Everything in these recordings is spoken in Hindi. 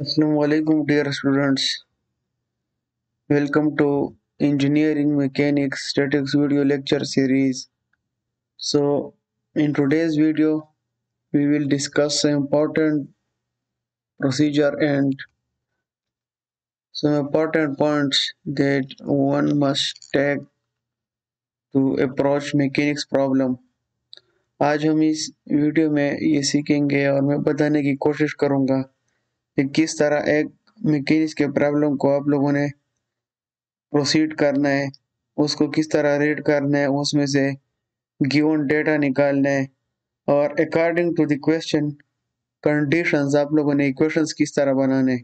असलकम dear students welcome to engineering mechanics statics video lecture series so in today's video we will discuss important procedure and so important point that one must take to approach mechanics problem आज हम इस वीडियो में ये सीखेंगे और मैं बताने की कोशिश करूँगा कि किस तरह एक मकैनिक के प्रॉब्लम को आप लोगों ने प्रोसीड करना है उसको किस तरह रीड करना है उसमें से गिवन डेटा निकालना है और according to the question conditions आप लोगों ने इक्वेशंस किस तरह बनाने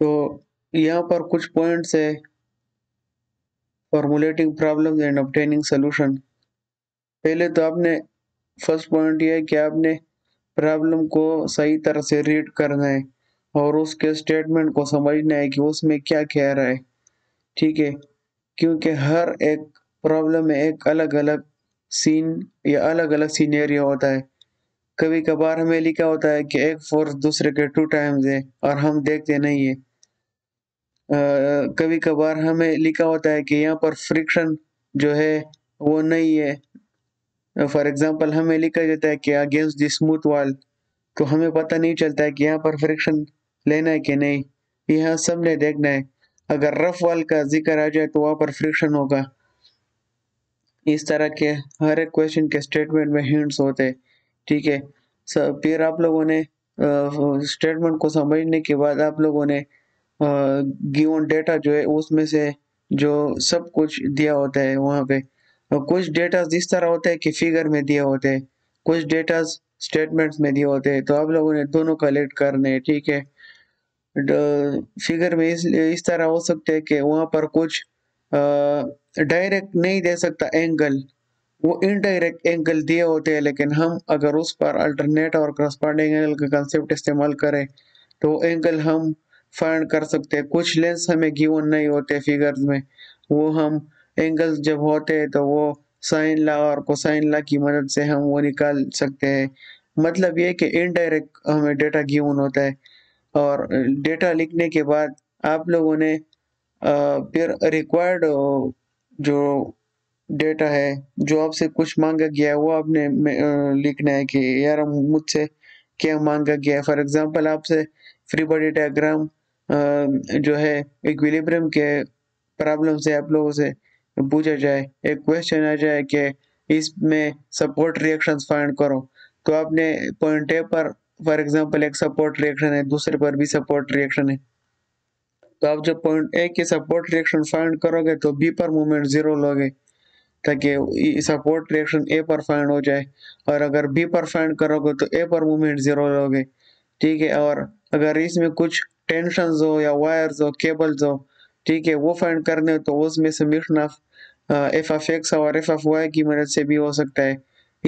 तो यहाँ पर कुछ पॉइंट्स है formulating problem and obtaining solution पहले तो आपने फर्स्ट पॉइंट यह है कि आपने प्रॉब्लम को सही तरह से रीड करना है और उसके स्टेटमेंट को समझना है कि उसमें क्या कह रहा है ठीक है क्योंकि हर एक प्रॉब्लम में एक अलग अलग सीन या अलग अलग सीनेरियो होता है कभी कभार हमें लिखा होता है कि एक फोर्स दूसरे के टू टाइम्स है और हम देखते नहीं है कभी कभार हमें लिखा होता है कि यहाँ पर फ्रिक्शन जो है वो नहीं है फॉर एग्जाम्पल हमें लिखा जाता है कि अगेंस्ट द स्मूथ वॉल तो हमें पता नहीं चलता है कि यहाँ पर फ्रिक्शन लेना है कि नहीं यहाँ सबने देखना है अगर रफ वॉल का जिक्र आ जाए तो वहाँ पर फ्रिक्शन होगा इस तरह के हर एक क्वेश्चन के स्टेटमेंट में हिंट्स होते हैं ठीक है फिर आप लोगों ने स्टेटमेंट को समझने के बाद आप लोगों ने गिवन डेटा जो है उसमें से जो सब कुछ दिया होता है वहाँ पे और कुछ डेटा इस तरह होते हैं कि फिगर में दिए होते हैं कुछ डेटा स्टेटमेंट्स में दिए होते हैं तो आप लोगों ने दोनों कलेक्ट करने ठीक है फिगर में इस इस तरह हो सकते हैं कि वहाँ पर कुछ डायरेक्ट नहीं दे सकता एंगल वो इनडायरेक्ट एंगल दिए होते हैं लेकिन हम अगर उस पर अल्टरनेट और करस्पॉन्डिंग एंगल का कंसेप्ट इस्तेमाल करें तो एंगल हम फाइंड कर सकते हैं कुछ लेंस हमें गिवन नहीं होते फिगर्स में वो हम एंगल्स जब होते हैं तो वो साइन ला और कोसाइन ला की मदद से हम वो निकाल सकते हैं मतलब ये कि इनडायरेक्ट हमें डेटा गिवन होता है और डेटा लिखने के बाद आप लोगों ने फिर रिक्वायर्ड जो डेटा है जो आपसे कुछ मांगा गया है वो आपने लिखना है कि यार मुझसे क्या मांगा गया है फॉर एग्जांपल आपसे फ्री बॉडी डायग्राम जो है इक्विलिब्रियम के प्रॉब्लम से आप लोगों से पूछा जाए एक क्वेश्चन आ जाए कि इसमें सपोर्ट रिएक्शन फाइंड करो तो आपने पॉइंट ए पर फॉर एग्जांपल एक सपोर्ट रिएक्शन है दूसरे पर भी सपोर्ट रिएक्शन है तो आप जब पॉइंट ए के सपोर्ट रिएक्शन फाइंड करोगे तो बी पर मूवमेंट जीरो लोगे ताकि सपोर्ट रिएक्शन ए पर फाइंड हो जाए और अगर बी पर फाइंड करोगे तो ए पर मूवमेंट जीरो लोगे ठीक है और अगर इसमें कुछ टेंशन हो या वायर्स हो केबल्स हो ठीक है वो फाइंड करने हो तो उसमें से मिखनफ एफ एफ एक्स और एफ एफ वाई की मदद से भी हो सकता है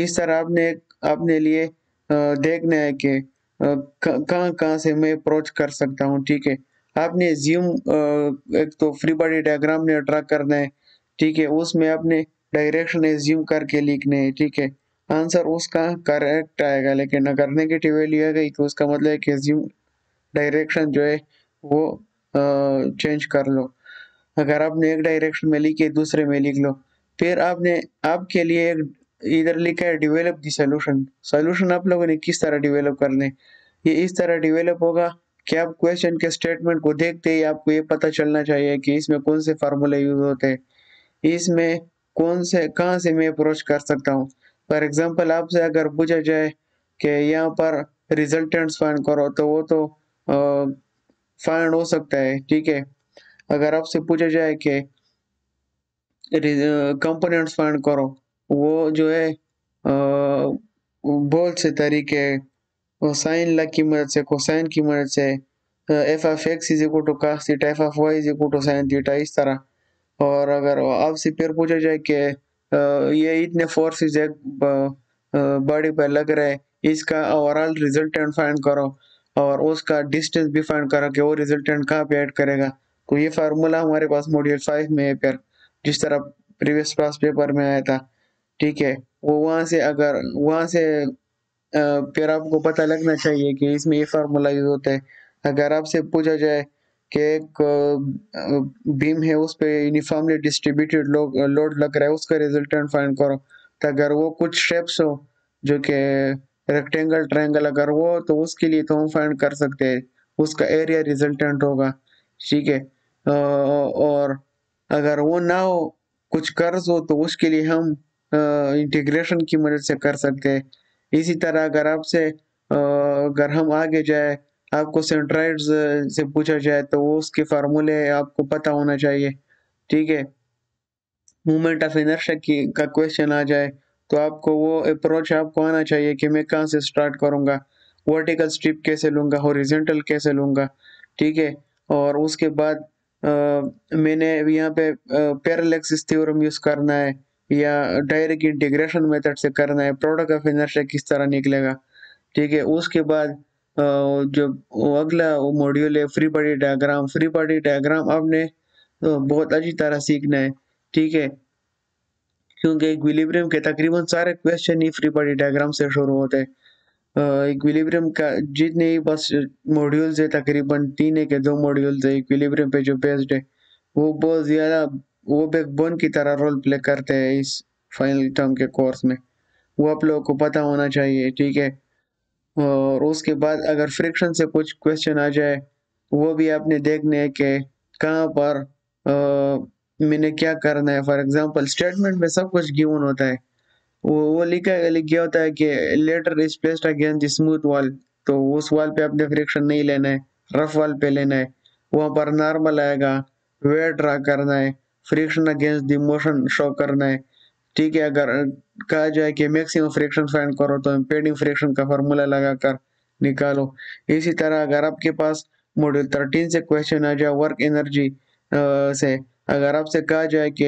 इस तरह आपने अपने लिए देखना है कि कहाँ कहाँ से मैं अप्रोच कर सकता हूँ ठीक है आपने ज्यूम एक तो फ्री बॉडी डायग्राम ने ड्रा करना है ठीक है उसमें आपने डायरेक्शन एज्यूम करके लिखने हैं ठीक है आंसर उसका करेक्ट आएगा लेकिन अगर नेगेटिव वैल्यू आ गई तो उसका मतलब है कि एज्यूम डायरेक्शन जो है वो चेंज कर लो अगर आपने एक डायरेक्शन में लिखे दूसरे में लिख लो फिर आपने आपके लिए एक इधर लिखा है डिवेलप दी सोल्यूशन सोल्यूशन आप लोगों ने किस तरह डिवेलप करने ये इस तरह डिवेलप होगा कि आप क्वेश्चन के स्टेटमेंट को देखते ही आपको ये पता चलना चाहिए कि इसमें कौन से फार्मूले यूज होते हैं इसमें कौन से कहाँ से मैं अप्रोच कर सकता हूँ फॉर एग्जाम्पल आपसे अगर पूछा जाए कि यहाँ पर रिजल्टेंट्स फाइन करो तो वो तो फाइंड हो सकता है ठीक है अगर आपसे पूछा जाए कि कंपोनेंट्स फाइंड करो वो जो है बोल से तरीके साइन लग की मदद से को साइन की मदद से F F x is equal to cos theta F F y is equal to sine theta इस तरह और अगर आपसे फिर पूछा जाए कि ये इतने फोर्सेस एक बॉडी पर लग रहे हैं इसका ओवरऑल रिजल्टेंट फाइंड करो और उसका डिस्टेंस भी फाइंड करा कि वो रिजल्टेंट कहाँ पे ऐड करेगा तो ये फार्मूला हमारे पास मॉड्यूल फाइव में है प्यार जिस तरह प्रीवियस क्लास पेपर में आया था ठीक है वो वहाँ से अगर वहाँ से फिर आपको पता लगना चाहिए कि इसमें ये फार्मूला यूज होता है अगर आपसे पूछा जाए कि एक बीम है उस पर यूनिफॉर्मली डिस्ट्रीब्यूटेड लोड लग रहा है उसका रिजल्टेंट फाइंड करो तो अगर वो कुछ स्टेप्स हो जो कि रेक्टेंगल ट्रायंगल अगर वो तो उसके लिए तो हम फाइंड कर सकते हैं उसका एरिया रिजल्टेंट होगा ठीक है और अगर वो ना हो कुछ कर्ज हो तो उसके लिए हम इंटीग्रेशन की मदद से कर सकते हैं इसी तरह अगर आपसे अगर हम आगे जाए आपको सेंट्राइड से पूछा जाए तो वो उसके फार्मूले आपको पता होना चाहिए ठीक है मूवमेंट ऑफ इनर्शिया की का क्वेश्चन आ जाए तो आपको वो अप्रोच आपको आना चाहिए कि मैं कहाँ से स्टार्ट करूँगा वर्टिकल स्ट्रिप कैसे लूँगा हॉरिजेंटल कैसे लूँगा ठीक है और उसके बाद आ, मैंने यहाँ पे पैरालेक्सिस थ्योरम यूज़ करना है या डायरेक्ट इंटीग्रेशन मेथड से करना है प्रोडक्ट ऑफ इनर्शिया किस तरह निकलेगा ठीक है उसके बाद जो अगला मॉड्यूल है free body diagram free body diagram आपने बहुत अच्छी तरह सीखना है ठीक है क्योंकि इक्विलिब्रियम के तकरीबन सारे क्वेश्चन ही फ्री बॉडी डायग्राम से शुरू होते हैं इक्विलिब्रियम का जितने ही बस मॉड्यूल्स है तकरीबन तीन के दो मॉड्यूल्स है इक्विलिब्रियम पे जो बेस्ड है वो बहुत ज़्यादा वो बैकबोन की तरह रोल प्ले करते हैं इस फाइनल टर्म के कोर्स में वो आप लोगों को पता होना चाहिए ठीक है और उसके बाद अगर फ्रिक्शन से कुछ क्वेश्चन आ जाए वो भी आपने देखने के कहाँ पर आ, मैंने क्या करना है फॉर एग्जाम्पल स्टेटमेंट में सब कुछ गिवन होता है वो वो लिखा लिख गया होता है कि ladder is placed against the smooth wall तो उस वॉल पे आपने फ्रिक्शन नहीं लेना है रफ वॉल पे लेना है वहां पर नॉर्मल आएगा वेट ड्रा करना है friction against the motion show करना है ठीक है अगर कहा जाए कि मैक्सिमम फ्रिक्शन फाइंड करो तो पेडिंग फ्रिक्शन का फार्मूला लगाकर निकालो इसी तरह अगर आपके पास मॉड्यूल थर्टीन से क्वेश्चन आ जाए वर्क एनर्जी से अगर आपसे कहा जाए कि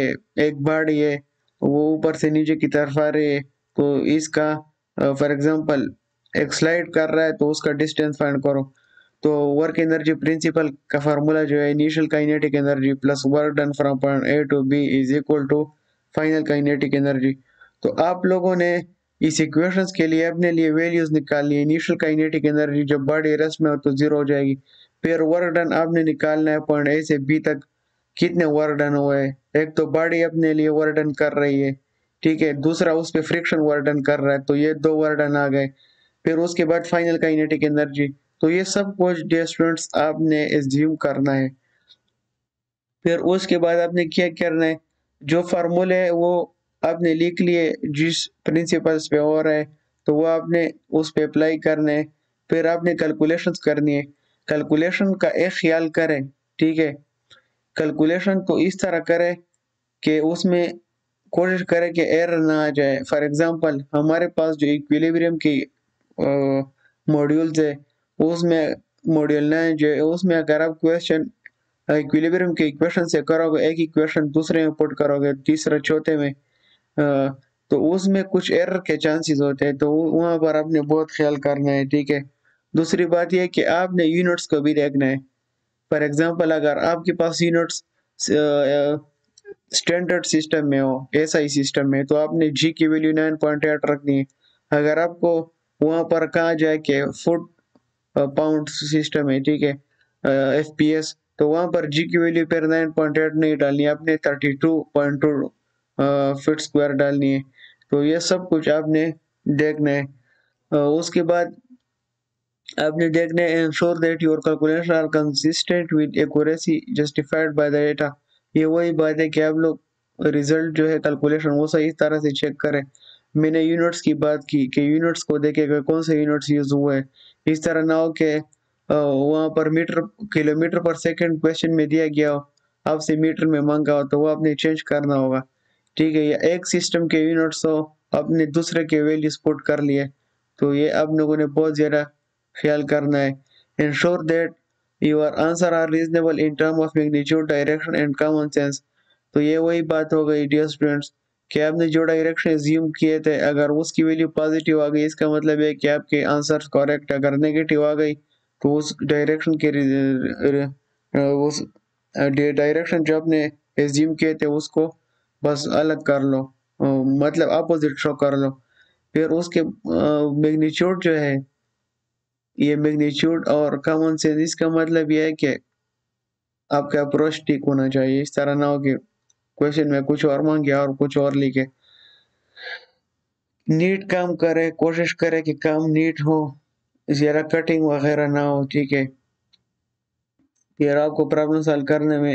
एक बार ये वो ऊपर से नीचे की तरफ आ रही है तो इसका फॉर एग्जांपल एक स्लाइड कर रहा है तो उसका डिस्टेंस फाइंड करो तो वर्क एनर्जी प्रिंसिपल का फार्मूला जो है initial kinetic energy plus work done from point A to B is equal to final kinetic energy तो आप लोगों ने इस इक्वेशंस के लिए अपने लिए वैल्यूज निकाल लिए इनिशियल काइनेटिक एनर्जी जब बॉडी रेस्ट में हो तो जीरो हो जाएगी फिर वर्क डन आपने निकालना है पॉइंट ए से बी तक कितने वर्डन हुए एक तो बॉडी अपने लिए वर्डन कर रही है ठीक है दूसरा उस पर फ्रिक्शन वर्डन कर रहा है तो ये दो वर्डन आ गए फिर उसके बाद फाइनल काइनेटिक एनर्जी तो ये सब कुछ डियर स्टूडेंट्स आपने एज्यूम करना है फिर उसके बाद आपने क्या करना है जो फार्मूले है वो आपने लिख लिए जिस प्रिंसिपल्स पे हो रहे तो वो आपने उस पर अप्लाई करने फिर आपने कैलकुलेशंस करनी है कैलकुलेशन का एक ख्याल करें ठीक है कैलकुलेशन को इस तरह करें कि उसमें कोशिश करें कि एरर ना आ जाए फॉर एग्जांपल हमारे पास जो इक्विलिब्रियम की मॉड्यूल्स है उसमें मॉड्यूल ना जो उसमें अगर आप क्वेश्चन इक्विलिब्रियम के इक्वेशन से करोगे एक इक्वेशन दूसरे में पुट करोगे तीसरे चौथे में आ, तो उसमें कुछ एरर के चांसेस होते हैं तो वहाँ पर आपने बहुत ख्याल करना है ठीक है दूसरी बात यह कि आपने यूनिट्स को भी देखना है फॉर एग्जांपल अगर आपके पास यूनिट्स स्टैंडर्ड सिस्टम में हो एसआई सिस्टम में तो आपने जी की वैल्यू नाइन पॉइंट एट रखनी है अगर आपको वहां पर कहा जाए कि फुट पाउंड सिस्टम है ठीक है एफ पी एस तो वहां पर जी की वैल्यू पर नाइन पॉइंट एट नहीं डालनी आपने thirty two point two feet square डालनी है तो ये सब कुछ आपने देखना है uh, उसके बाद आपने देखने ensure that your calculation are consistent with accuracy justified by the data ये वही बात है कि आप लोग रिजल्ट जो है कैलकुलेशन वो सही तरह से चेक करें मैंने यूनिट्स की बात की कि यूनिट्स को देखे कि कौन से यूनिट्स यूज़ हुए हैं इस तरह ना हो कि वहाँ पर मीटर किलोमीटर पर सेकंड क्वेश्चन में दिया गया हो आपसे मीटर में मांगा हो तो वो आपने चेंज करना होगा ठीक है या एक सिस्टम के यूनिट्स हो आपने दूसरे के वैल्यू स्पोर्ट कर लिए तो ये आप लोगों ने बहुत ज़्यादा ख्याल करना है ensure that your answer are reasonable in term of magnitude direction and common sense तो ये वही बात हो गई डियर स्टूडेंट्स कि आपने जो डायरेक्शन एज्यूम किए थे अगर उसकी वैल्यू पॉजिटिव आ गई इसका मतलब है कि आपके आंसर करेक्ट अगर नेगेटिव आ गई तो उस डायरेक्शन के उस डायरेक्शन जो आपने एज्यूम किए थे उसको बस अलग कर लो मतलब अपोजिट शो कर लो फिर उसके मैग्नीट्यूड जो है ये मैग्नीट्यूड और कॉमन सेंस इसका मतलब यह है कि आपका अप्रोच ठीक होना चाहिए इस तरह ना हो कि क्वेश्चन में कुछ और मांगे और कुछ और लिखे नीट काम करे कोशिश करे कि काम नीट हो ज़रा कटिंग वगैरह ना हो ठीक है फिर आपको प्रॉब्लम सॉल्व करने में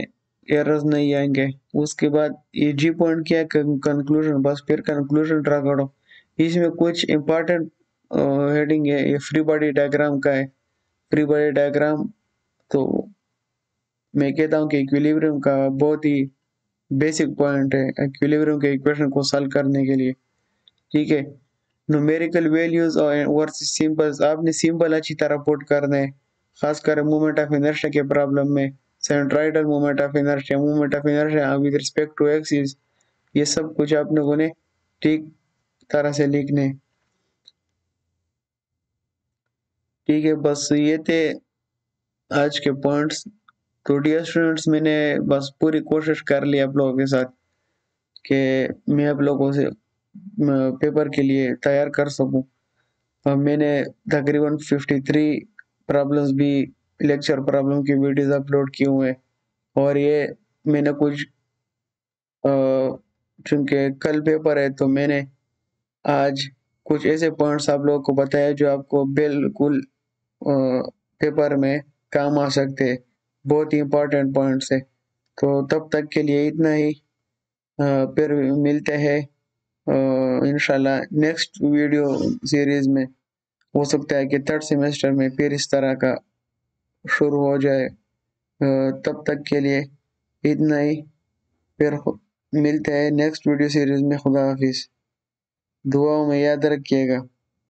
एरर्स नहीं आएंगे उसके बाद ये जी पॉइंट क्या कंक्लूजन बस फिर कंक्लूजन ड्रा करो इसमें कुछ इंपॉर्टेंट हेडिंग है ये फ्री बॉडी डायग्राम का है फ्री बॉडी डायग्राम तो मैं कहता हूँ कि इक्विलिब्रियम का बहुत ही बेसिक पॉइंट है इक्विलिब्रियम के इक्वेशन को सॉल्व करने के लिए ठीक है न्यूमेरिकल वैल्यूज और वर्स सिंपल्स आपने सिंपल अच्छी तरह पुट करना है खासकर मूवमेंट ऑफ इनर्शिया के प्रॉब्लम में centroidal movement of inertia movement of inertia with respect to axis ये सब कुछ आप लोगों ने ठीक तरह से लिखने ठीक है बस ये थे आज के पॉइंट्स तो डियर स्टूडेंट्स मैंने बस पूरी कोशिश कर ली आप लोगों के साथ कि मैं आप लोगों से पेपर के लिए तैयार कर सकूं और मैंने तकरीबन 53 प्रॉब्लम्स भी लेक्चर प्रॉब्लम की वीडियोस अपलोड किए हुए हैं और ये मैंने कुछ चूंकि कल पेपर है तो मैंने आज कुछ ऐसे पॉइंट्स आप लोगों को बताया जो आपको बिल्कुल पेपर में काम आ सकते है बहुत ही इम्पोर्टेंट पॉइंट है तो तब तक के लिए इतना ही फिर मिलते हैं इनशाला नेक्स्ट वीडियो सीरीज़ में हो सकता है कि थर्ड सेमेस्टर में फिर इस तरह का शुरू हो जाए तब तक के लिए इतना ही फिर मिलते हैं नेक्स्ट वीडियो सीरीज़ में खुदा हाफिज़ दुआओं में याद रखिएगा